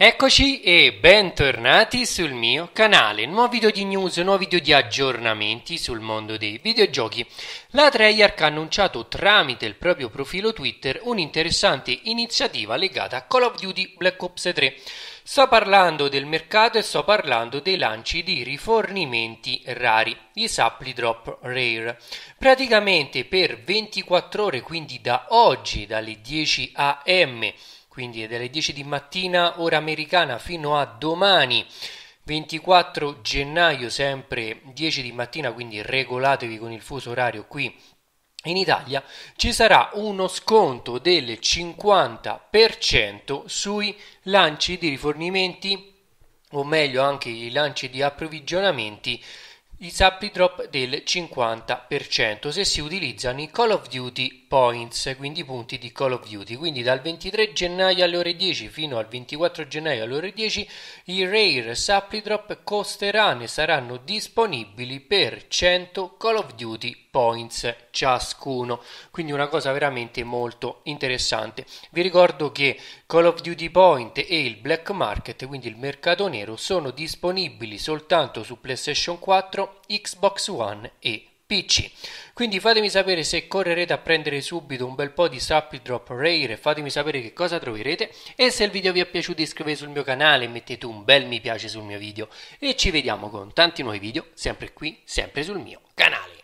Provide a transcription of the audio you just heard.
Eccoci e bentornati sul mio canale, Nuovi video di news, nuovi video di aggiornamenti sul mondo dei videogiochi. La Treyarch ha annunciato tramite il proprio profilo Twitter un'interessante iniziativa legata a Call of Duty Black Ops 3. Sto parlando del mercato e sto parlando dei lanci di rifornimenti rari, i supply drop rare. Praticamente per 24 ore, quindi da oggi, dalle 10 am quindi è dalle 10 di mattina ora americana fino a domani 24 gennaio sempre 10 di mattina, quindi regolatevi con il fuso orario qui in Italia ci sarà uno sconto del 50% sui lanci di rifornimenti o meglio anche i lanci di approvvigionamenti i sappi drop del 50% se si utilizzano i Call of Duty points, quindi punti di Call of Duty. Quindi dal 23 gennaio alle ore 10 fino al 24 gennaio alle ore 10 i Rare Supply Drop costeranno e saranno disponibili per 100 Call of Duty points ciascuno. Quindi una cosa veramente molto interessante. Vi ricordo che Call of Duty Point e il Black Market, quindi il mercato nero, sono disponibili soltanto su PlayStation 4, Xbox One e Picci. Quindi fatemi sapere se correrete a prendere subito un bel po' di Sappi Drop Rare, fatemi sapere che cosa troverete e se il video vi è piaciuto iscrivetevi sul mio canale, e mettete un bel mi piace sul mio video e ci vediamo con tanti nuovi video sempre qui, sempre sul mio canale.